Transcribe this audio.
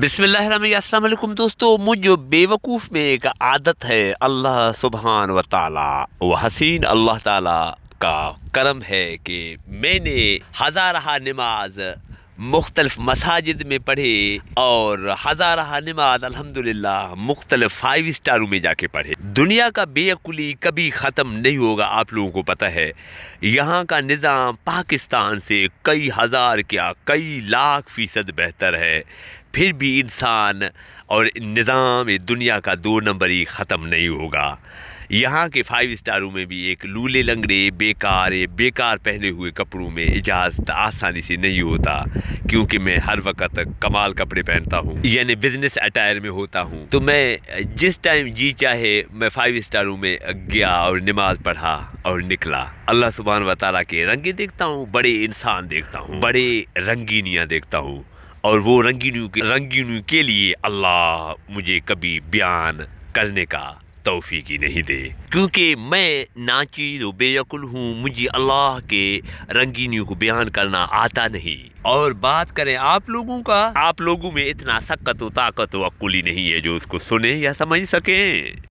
बिसमीम दोस्तों मुझे बेवकूफ़ में एक आदत है अल्लाह सुबहान व ताला व हसीन अल्लाह ताला का करम है कि मैंने हज़ारहा नमाज मुख्तलफ़ मसाजिद में पढ़े और हज़ारहा नमाज अल्हम्दुलिल्लाह मुख्तलफ़ फाइव स्टारों में जाके पढ़े दुनिया का बेअकुली कभी ख़त्म नहीं होगा आप लोगों को पता है यहाँ का निज़ाम पाकिस्तान से कई हज़ार क्या कई लाख फ़ीसद बेहतर है फिर भी इंसान और निज़ाम दुनिया का दो नंबर ही ख़त्म नहीं होगा यहाँ के फाइव स्टारों में भी एक लूले लंगड़े बेकार बेकार पहने हुए कपड़ों में इजाज़त आसानी से नहीं होता क्योंकि मैं हर वक्त कमाल कपड़े पहनता हूँ यानी बिजनेस अटायर में होता हूँ तो मैं जिस टाइम जी चाहे मैं फाइव स्टारों में गया और नमाज पढ़ा और निकला अल्लाह सुबहान वाली के रंगे देखता हूँ बड़े इंसान देखता हूँ बड़े रंगीनियाँ देखता हूँ और वो रंगीन के रंगीनू के लिए अल्लाह मुझे कभी बयान करने का तोफ़ी की नहीं दे क्योंकि मैं नाचीज बेयकुल हूँ मुझे अल्लाह के रंगीनियों को बयान करना आता नहीं और बात करें आप लोगों का आप लोगों में इतना सक्कत व ताकत व अकुली नहीं है जो उसको सुने या समझ सकें